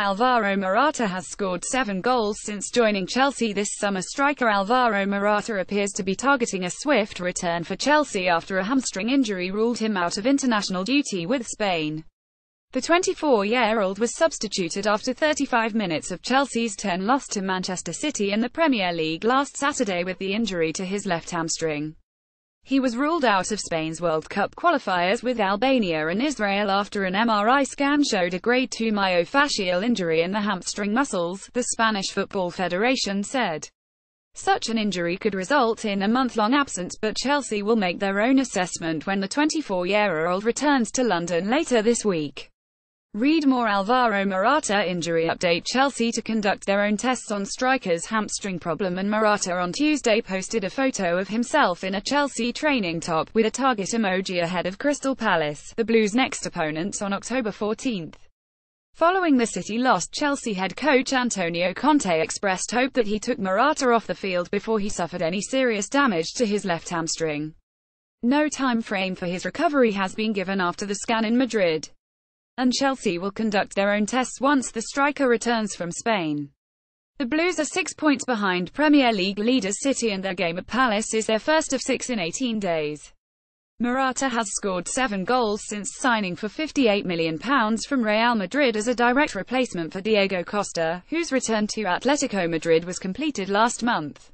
Alvaro Morata has scored seven goals since joining Chelsea this summer. Striker Alvaro Morata appears to be targeting a swift return for Chelsea after a hamstring injury ruled him out of international duty with Spain. The 24-year-old was substituted after 35 minutes of Chelsea's 10 loss to Manchester City in the Premier League last Saturday with the injury to his left hamstring. He was ruled out of Spain's World Cup qualifiers with Albania and Israel after an MRI scan showed a grade 2 myofascial injury in the hamstring muscles, the Spanish Football Federation said. Such an injury could result in a month-long absence but Chelsea will make their own assessment when the 24-year-old returns to London later this week. Read more Alvaro Morata injury update Chelsea to conduct their own tests on striker's hamstring problem and Morata on Tuesday posted a photo of himself in a Chelsea training top, with a target emoji ahead of Crystal Palace, the Blues' next opponents on October 14. Following the City loss, Chelsea head coach Antonio Conte expressed hope that he took Morata off the field before he suffered any serious damage to his left hamstring. No time frame for his recovery has been given after the scan in Madrid and Chelsea will conduct their own tests once the striker returns from Spain. The Blues are six points behind Premier League leaders City and their game at Palace is their first of six in 18 days. Morata has scored seven goals since signing for £58 million from Real Madrid as a direct replacement for Diego Costa, whose return to Atletico Madrid was completed last month.